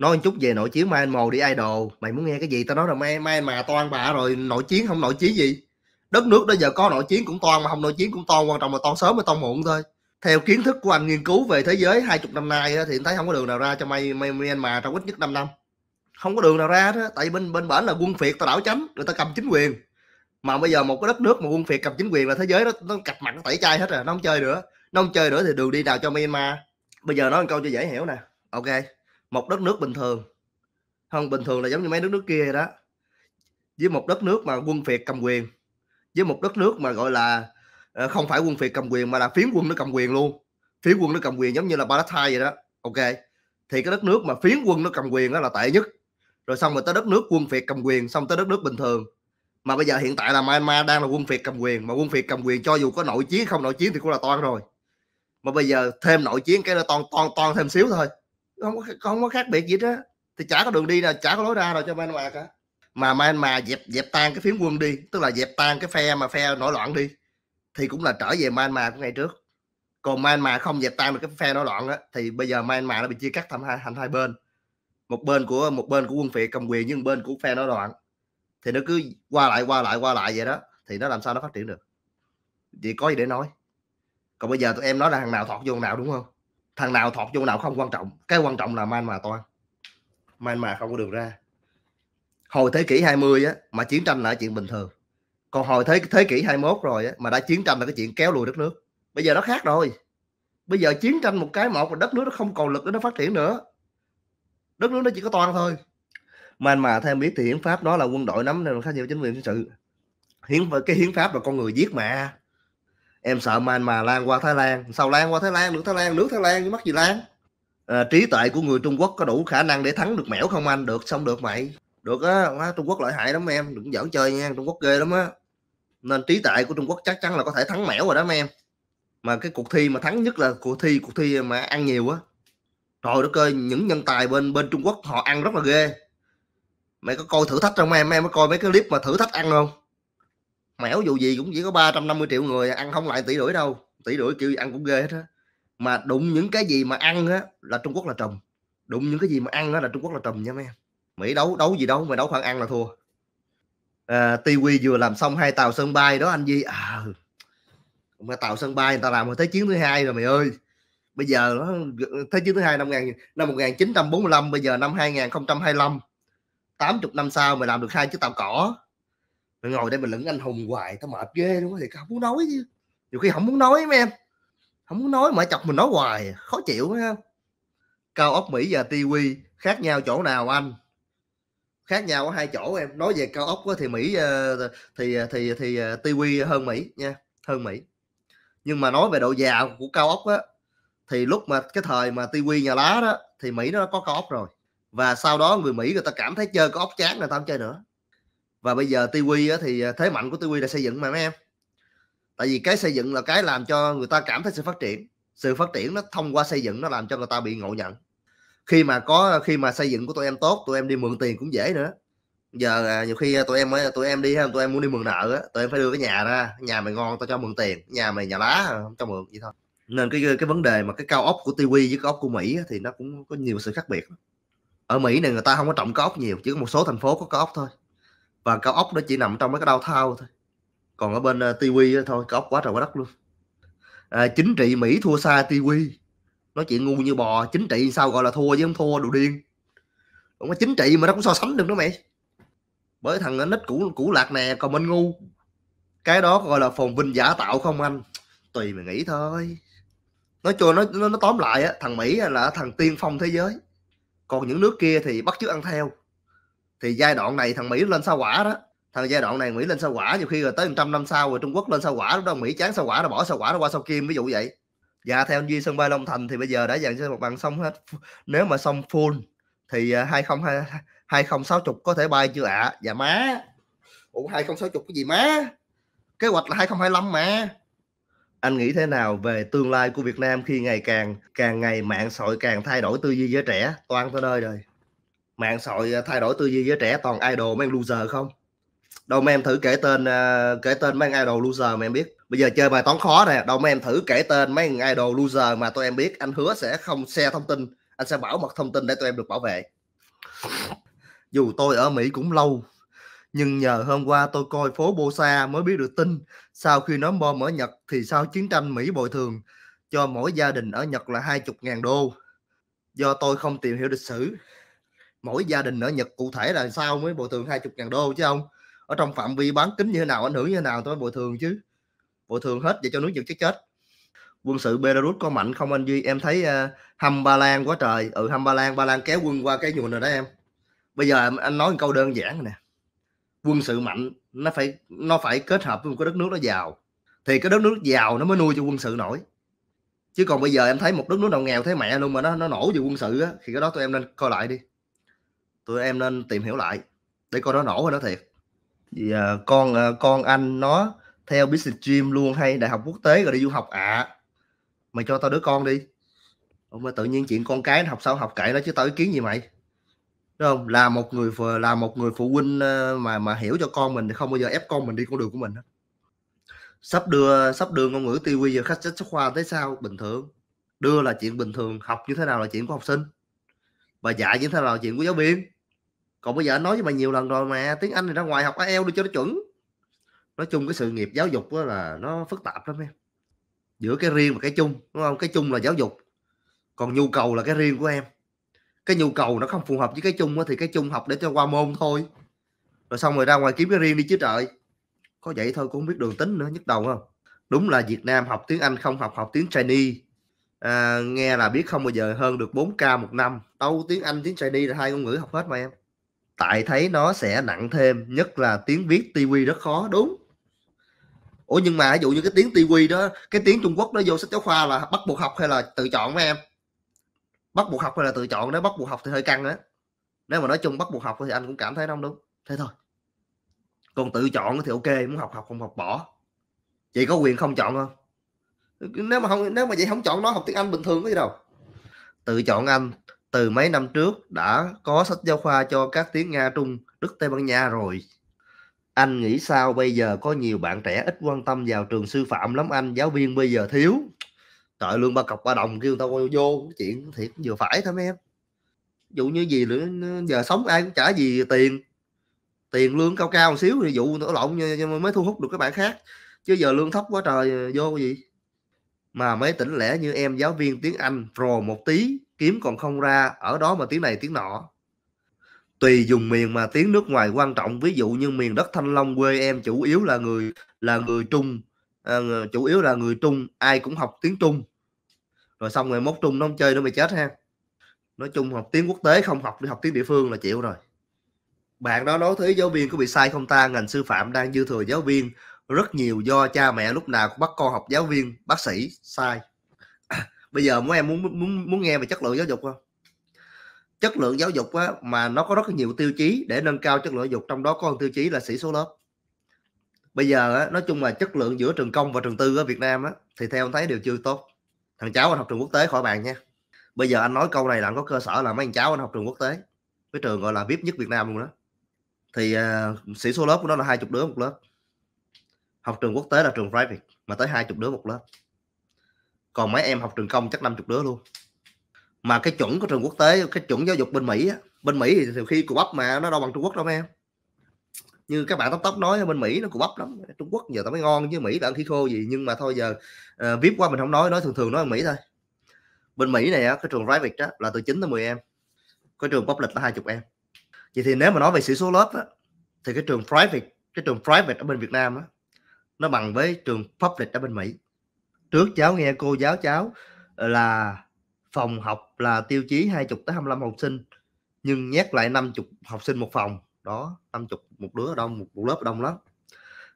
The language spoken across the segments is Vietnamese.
nói một chút về nội chiến mai anh mồ đi idol mày muốn nghe cái gì tao nói là mai mai mà toan bà rồi nội chiến không nội chiến gì đất nước đó giờ có nội chiến cũng toan mà không nội chiến cũng toan quan trọng là toan sớm hay toan muộn thôi theo kiến thức của anh nghiên cứu về thế giới hai chục năm nay thì anh thấy không có đường nào ra cho mày Myanmar trong ít nhất 5 năm không có đường nào ra đó tại bên bên bển là quân phiệt tao đảo chánh người ta cầm chính quyền mà bây giờ một cái đất nước mà quân phiệt cầm chính quyền là thế giới đó nó cạch mặt nó tẩy chay hết rồi nó không chơi nữa nó không chơi nữa thì đường đi nào cho Myanmar bây giờ nói một câu cho dễ hiểu nè ok một đất nước bình thường không bình thường là giống như mấy đất nước kia đó với một đất nước mà quân phiệt cầm quyền với một đất nước mà gọi là ờ, không phải quân phiệt cầm quyền mà là phiến quân nó cầm quyền luôn phiến quân nó cầm quyền giống như là Palestine vậy đó ok thì cái đất nước mà phiến quân nó cầm quyền đó là tệ nhất rồi xong rồi tới đất nước quân phiệt cầm quyền xong tới đất nước bình thường mà bây giờ hiện tại là Myanmar đang là quân phiệt cầm quyền mà quân phiệt cầm quyền cho dù có nội chiến không nội chiến thì cũng là toan rồi mà bây giờ thêm nội chiến cái là toan toan toan thêm xíu thôi không có không có khác biệt gì đó thì chả có đường đi nào chả có lối ra nào cho Myanmar cả mà Myanmar dẹp dẹp tan cái phiến quân đi tức là dẹp tan cái phe mà phe nổi loạn đi thì cũng là trở về Myanmar của ngày trước còn Myanmar không dẹp tan được cái phe nổi loạn đó, thì bây giờ Myanmar nó bị chia cắt thành hai thành hai bên một bên của một bên của quân phiệt cầm quyền nhưng bên của phe nổi loạn thì nó cứ qua lại qua lại qua lại vậy đó thì nó làm sao nó phát triển được thì có gì để nói còn bây giờ tụi em nói là thằng nào thọt vô thằng nào đúng không thằng nào thọt vô nào không quan trọng cái quan trọng là Myanmar toàn Myanmar không có đường ra hồi thế kỷ 20 á mà chiến tranh là chuyện bình thường còn hồi thế thế kỷ 21 rồi á, mà đã chiến tranh là cái chuyện kéo lùi đất nước bây giờ nó khác rồi bây giờ chiến tranh một cái một là đất nước nó không còn lực để nó phát triển nữa đất nước nó chỉ có toàn thôi mà mà theo biết thì hiến pháp đó là quân đội nắm nên là khá nhiều chính quyền quân sự hiến cái hiến pháp là con người giết mà em sợ mà lan qua Thái Lan sao lan qua Thái Lan nước Thái Lan nước Thái Lan với mắt gì lan à, trí tuệ của người Trung Quốc có đủ khả năng để thắng được mẻo không anh được xong được mày được á Trung Quốc lợi hại lắm em đừng giỡn chơi nha Trung Quốc ghê lắm á nên trí tuệ của Trung Quốc chắc chắn là có thể thắng mẻo rồi đó em mà cái cuộc thi mà thắng nhất là cuộc thi cuộc thi mà ăn nhiều á trời đất ơi những nhân tài bên bên Trung Quốc họ ăn rất là ghê mày có coi thử thách không em em có coi mấy cái clip mà thử thách ăn không mẻo dù gì cũng chỉ có 350 triệu người ăn không lại tỷ rưỡi đâu tỷ rưỡi kiểu gì ăn cũng ghê hết á mà đụng những cái gì mà ăn á là Trung Quốc là trùm đụng những cái gì mà ăn á là Trung Quốc là trùm nha mấy em Mỹ đấu đấu gì đâu mà đấu khoảng ăn là thua à, TV vừa làm xong hai tàu sân bay đó anh Di à, mà tàu sân bay người ta làm Thế chiến thứ hai rồi mày ơi bây giờ nó thế chiến thứ hai năm ngàn năm 1945 bây giờ năm 2025 80 năm sau mày làm được hai chiếc tàu cỏ mình ngồi đây mình lẫn anh hùng hoài tao mệt ghê luôn thì không muốn nói chứ nhiều khi không muốn nói mấy em không muốn nói mà chọc mình nói hoài khó chịu phải không cao ốc mỹ và tivi khác nhau chỗ nào anh khác nhau ở hai chỗ em nói về cao ốc thì mỹ ờ, thì thì thì, thì ờ, tivi hơn mỹ nha hơn mỹ nhưng mà nói về độ già của cao ốc á thì lúc mà cái thời mà tivi nhà lá đó thì mỹ nó có cao ốc rồi và sau đó người mỹ người ta cảm thấy chơi cao ốc chán người ta không chơi nữa và bây giờ tivi thì à, thế mạnh của tivi là xây dựng mà mấy em tại vì cái xây dựng là cái làm cho người ta cảm thấy sự phát triển sự phát triển nó thông qua xây dựng nó làm cho người ta bị ngộ nhận khi mà có à, khi mà xây dựng của tụi em tốt tụi em đi mượn tiền cũng dễ nữa giờ à, nhiều khi tụi em mới tụi em đi tụi em muốn đi mượn nợ á tụi em phải đưa cái nhà ra nhà mày ngon tao cho mượn tiền nhà mày nhà lá không cho mượn vậy thôi nên cái cái vấn đề mà cái cao ốc của tivi với cao ốc của mỹ thì nó cũng có nhiều sự khác biệt ở mỹ này người ta không có trọng cao ốc nhiều chỉ có một số thành phố có cao ốc thôi và cao ốc nó chỉ nằm trong cái đau thao thôi còn ở bên ờ, tivi thôi cao ốc quá trời quá đất luôn à, chính trị mỹ thua xa tivi nói chuyện ngu như bò chính trị sao gọi là thua chứ không thua đồ điên không có chính trị mà nó cũng so sánh được đó mày bởi thằng ờ, nít cũ cũ lạc nè còn mình ngu cái đó gọi là phồn vinh giả tạo không anh tùy mày nghĩ thôi nói chung nó nó, nó tóm lại á, thằng mỹ là thằng tiên phong thế giới còn những nước kia thì bắt chước ăn theo thì giai đoạn này thằng Mỹ lên sao quả đó thằng giai đoạn này Mỹ lên sao quả nhiều khi rồi tới 100 năm sau rồi Trung Quốc lên sao quả lúc đó Mỹ chán sao quả rồi bỏ sao quả nó qua sao kim ví dụ vậy và theo Duy sân bay Long Thành thì bây giờ đã dàn cho một bằng xong hết nếu mà xong full thì 2020 à, 2060 có thể bay chưa ạ à? dạ má Ủa 2060 cái gì má kế hoạch là 2025 mà anh nghĩ thế nào về tương lai của Việt Nam khi ngày càng càng ngày mạng sội càng thay đổi tư duy giới trẻ toàn tới nơi rồi mạng sội à, thay đổi tư duy giới trẻ toàn idol mấy loser không đâu mấy em thử kể tên à, kể tên mấy idol loser mà em biết bây giờ chơi bài toán khó nè đâu mấy em thử kể tên mấy idol loser mà tôi em biết anh hứa sẽ không share thông tin anh sẽ bảo mật thông tin để tụi em được bảo vệ dù tôi ở mỹ cũng lâu nhưng nhờ hôm qua tôi coi phố bô sa mới biết được tin sau khi nó bom ở Nhật thì sau chiến tranh Mỹ bồi thường cho mỗi gia đình ở Nhật là 20.000 đô. Do tôi không tìm hiểu lịch sử mỗi gia đình ở Nhật cụ thể là sao mới bồi thường 20 ngàn đô chứ không ở trong phạm vi bán kính như thế nào ảnh hưởng như thế nào tôi bồi thường chứ bồi thường hết vậy cho nước Nhật chết chết quân sự Belarus có mạnh không anh Duy em thấy uh, à, hâm Ba Lan quá trời ừ hâm Ba Lan Ba Lan kéo quân qua cái nhuần rồi đó em bây giờ anh nói một câu đơn giản nè quân sự mạnh nó phải nó phải kết hợp với một cái đất nước nó giàu thì cái đất nước giàu nó mới nuôi cho quân sự nổi chứ còn bây giờ em thấy một đất nước nào nghèo thế mẹ luôn mà nó nó nổ về quân sự á thì cái đó tụi em nên coi lại đi tụi em nên tìm hiểu lại để coi nó nổ hay nó thiệt vì à, con à, con anh nó theo business gym luôn hay đại học quốc tế rồi đi du học ạ à. mày cho tao đứa con đi ông mà tự nhiên chuyện con cái học sao học kệ nó chứ tao ý kiến gì mày đúng không là một người là một người phụ huynh à, mà mà hiểu cho con mình thì không bao giờ ép con mình đi con đường của mình hết sắp đưa sắp đưa ngôn ngữ tivi quy giờ khách sách khoa tới sao bình thường đưa là chuyện bình thường học như thế nào là chuyện của học sinh và dạy như thế nào là chuyện của giáo viên còn bây giờ anh nói với mày nhiều lần rồi mà tiếng anh thì ra ngoài học IELTS đi cho nó chuẩn nói chung cái sự nghiệp giáo dục là nó phức tạp lắm em giữa cái riêng và cái chung đúng không cái chung là giáo dục còn nhu cầu là cái riêng của em cái nhu cầu nó không phù hợp với cái chung thì cái chung học để cho qua môn thôi rồi xong rồi ra ngoài kiếm cái riêng đi chứ trời có vậy thôi cũng không biết đường tính nữa nhức đầu không đúng là Việt Nam học tiếng Anh không học học tiếng Chinese à, nghe là biết không bao giờ hơn được 4k một năm đâu tiếng Anh tiếng Chinese là hai ngôn ngữ học hết mà em tại thấy nó sẽ nặng thêm nhất là tiếng viết tivi rất khó đúng ủa nhưng mà ví dụ như cái tiếng tivi đó cái tiếng trung quốc nó vô sách giáo khoa là bắt buộc học hay là tự chọn với em bắt buộc học hay là tự chọn nếu bắt buộc học thì hơi căng á nếu mà nói chung bắt buộc học thì anh cũng cảm thấy không đúng thế thôi còn tự chọn thì ok muốn học học không học bỏ chị có quyền không chọn không nếu mà không nếu mà vậy không chọn nó học tiếng anh bình thường có gì đâu tự chọn anh từ mấy năm trước đã có sách giáo khoa cho các tiếng Nga Trung, Đức, Tây Ban Nha rồi. Anh nghĩ sao bây giờ có nhiều bạn trẻ ít quan tâm vào trường sư phạm lắm anh, giáo viên bây giờ thiếu. Trời lương ba cọc ba đồng kêu tao vô chuyện thiệt vừa phải thôi mấy em. Dụ như gì nữa giờ sống ai cũng trả gì tiền tiền lương cao cao một xíu thì vụ nổ lộn mới thu hút được các bạn khác chứ giờ lương thấp quá trời vô gì mà mấy tỉnh lẻ như em giáo viên tiếng Anh rồ một tí kiếm còn không ra ở đó mà tiếng này tiếng nọ tùy dùng miền mà tiếng nước ngoài quan trọng ví dụ như miền đất thanh long quê em chủ yếu là người là người trung à, chủ yếu là người trung ai cũng học tiếng trung rồi xong rồi mốt trung nó không chơi nữa mày chết ha nói chung học tiếng quốc tế không học đi học tiếng địa phương là chịu rồi bạn đó nói thế giáo viên có bị sai không ta ngành sư phạm đang dư thừa giáo viên rất nhiều do cha mẹ lúc nào cũng bắt con học giáo viên bác sĩ sai bây giờ mấy em muốn muốn muốn nghe về chất lượng giáo dục không chất lượng giáo dục á, mà nó có rất nhiều tiêu chí để nâng cao chất lượng giáo dục trong đó có một tiêu chí là sĩ số lớp bây giờ á, nói chung là chất lượng giữa trường công và trường tư ở Việt Nam á, thì theo anh thấy đều chưa tốt thằng cháu anh học trường quốc tế khỏi bàn nha bây giờ anh nói câu này là anh có cơ sở là mấy thằng cháu anh học trường quốc tế cái trường gọi là vip nhất Việt Nam luôn đó thì uh, sĩ số lớp của nó là hai chục đứa một lớp học trường quốc tế là trường private mà tới hai chục đứa một lớp còn mấy em học trường công chắc 50 đứa luôn mà cái chuẩn của trường quốc tế cái chuẩn giáo dục bên Mỹ bên Mỹ thì khi cụ bắp mà nó đâu bằng Trung Quốc đâu mấy em như các bạn tóc tóc nói bên Mỹ nó cụ bắp lắm Trung Quốc giờ tao mới ngon chứ Mỹ là ăn khí khô gì nhưng mà thôi giờ uh, ờ, viết qua mình không nói nói thường thường nói bên Mỹ thôi bên Mỹ này á, cái trường private á, là từ 9 tới 10 em cái trường public là 20 em vậy thì nếu mà nói về sĩ số lớp á, thì cái trường private cái trường private ở bên Việt Nam á, nó bằng với trường public ở bên Mỹ trước cháu nghe cô giáo cháu là phòng học là tiêu chí 20 tới 25 học sinh nhưng nhét lại 50 học sinh một phòng đó 50 một đứa đông một, lớp đông lắm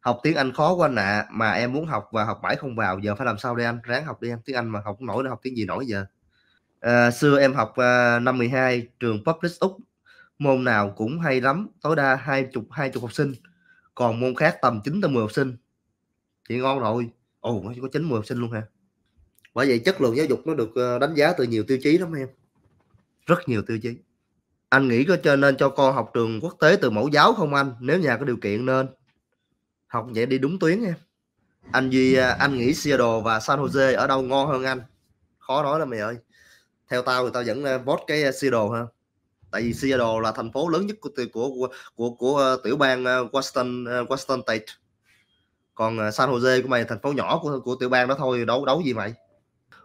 học tiếng Anh khó quá nạ à, mà em muốn học và học mãi không vào giờ phải làm sao đây anh ráng học đi em tiếng Anh mà học nổi nữa học tiếng gì nổi giờ à, xưa em học à, năm 12 trường public Úc môn nào cũng hay lắm tối đa hai chục hai chục học sinh còn môn khác tầm 9 tới 10 học sinh thì ngon rồi ồ nó chỉ có 90 học sinh luôn hả bởi vậy chất lượng giáo dục nó được ờ, đánh giá từ nhiều tiêu chí lắm em rất nhiều tiêu chí anh nghĩ có cho nên cho con học trường quốc tế từ mẫu giáo không anh nếu nhà có điều kiện nên học vậy đi đúng tuyến em anh duy ờ, anh nghĩ Seattle và San Jose ở đâu ngon hơn anh khó nói lắm mày ơi theo tao thì tao vẫn ờ, vote cái Seattle ha tại vì Seattle là thành phố lớn nhất của của của của, của tiểu bang Washington Washington State còn ờ, San Jose của mày thành phố nhỏ của của tiểu bang đó thôi đấu đấu gì mày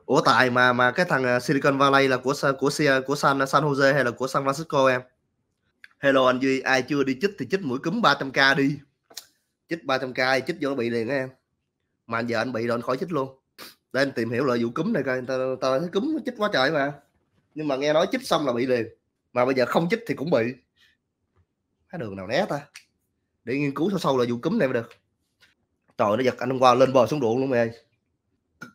Ủa tại mà mà cái thằng ờ, Silicon Valley là của của của San San Jose hay là của San Francisco em? Hello anh Duy, ai chưa đi chích thì chích mũi cúm 300k đi. Chích 300k chích vô nó bị liền đó em. Mà giờ anh bị rồi anh khỏi chích luôn. Để anh tìm hiểu loại vụ cúm này coi, tao tao thấy cúm chích quá trời mà. Nhưng mà nghe nói chích xong là bị liền. Mà bây giờ không chích thì cũng bị. Cái đường nào né ta? Để nghiên cứu sâu sâu là vụ cúm này mới được trời nó giật anh hôm qua lên bờ xuống ruộng luôn mày ơi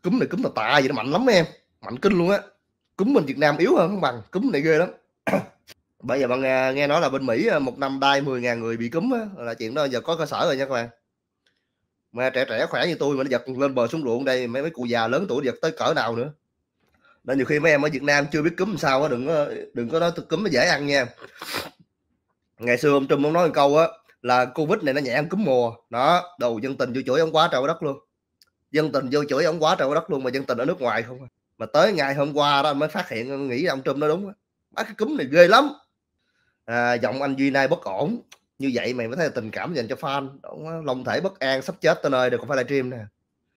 cúm này cúm là tạ gì nó mạnh lắm em mạnh kinh luôn á cúm mình Việt Nam yếu hơn không bằng cúm này ghê lắm bây giờ bạn nghe, à, nghe nói là bên Mỹ à, một năm đai 10 ngàn người bị cúm là chuyện đó giờ có cơ sở rồi nha các bạn mà trẻ trẻ khỏe như tôi mà nó giật lên bờ xuống ruộng đây mấy mấy cụ già lớn tuổi giật tới cỡ nào nữa nên nhiều khi mấy em ở Việt Nam chưa biết cúm sao á đừng đừng có nói cúm nó dễ ăn nha ngày xưa ông Trung ông nói một câu á là covid này nó nhẹ ăn cúm mùa đó đầu dân tình vô chửi ông quá trời đất luôn dân tình vô chửi ông quá trời đất luôn mà dân tình ở nước ngoài không à. mà tới ngày hôm qua đó anh mới phát hiện nghĩ ông trump nó đúng bác cái cúm này ghê lắm à, giọng anh duy nay bất ổn như vậy mày mới thấy tình cảm dành cho fan Đó, lòng thể bất an sắp chết tới nơi được còn phải livestream nè